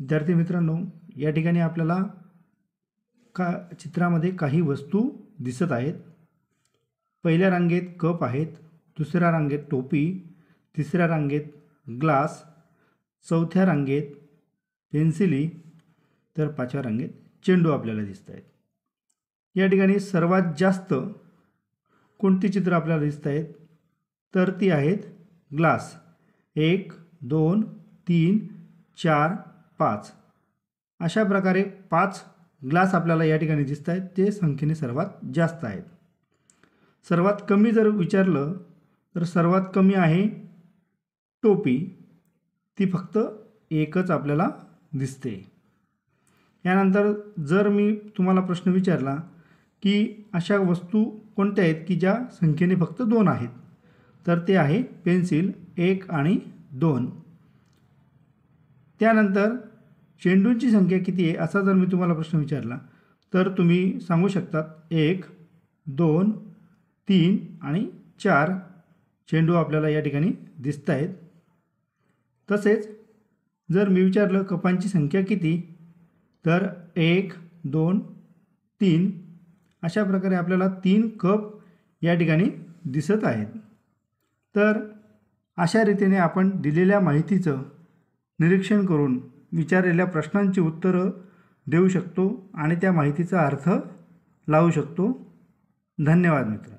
विद्यार्थी मित्रांनो या ठिकाणी आपल्याला का चित्रामध्ये काही वस्तू दिसत आहेत पहिल्या रांगेत कप आहेत दुसऱ्या रांगेत टोपी तिसऱ्या रांगेत ग्लास चौथ्या रांगेत पेन्सिली तर पाचव्या रांगेत चेंडू आपल्याला दिसत आहेत या ठिकाणी सर्वात जास्त कोणती चित्र आपल्याला दिसत आहेत तर ती आहेत ग्लास एक दोन तीन चार पाच अशा प्रकारे पाच ग्लास आपल्याला या ठिकाणी दिसत आहेत ते संख्येने सर्वात जास्त आहेत सर्वात कमी जर विचारलं तर सर्वात कमी आहे टोपी ती फक्त एकच आपल्याला दिसते यानंतर जर मी तुम्हाला प्रश्न विचारला की अशा वस्तू कोणत्या आहेत की ज्या संख्येने फक्त दोन आहेत तर ते आहे पेन्सिल एक आणि दोन त्यानंतर चेंडूंची संख्या किती आहे असा जर मी तुम्हाला प्रश्न विचारला तर तुम्ही सांगू शकतात एक दोन तीन आणि चार चेंडू आपल्याला या ठिकाणी दिसत आहेत तसेच जर मी विचारलं कपांची संख्या किती तर एक दोन तीन अशा प्रकारे आपल्याला तीन कप या ठिकाणी दिसत आहेत तर अशा रीतीने आपण दिलेल्या माहितीचं निरीक्षण करून विचारलेल्या प्रश्नांची उत्तरं देऊ शकतो आणि त्या माहितीचा अर्थ लावू शकतो धन्यवाद मित्र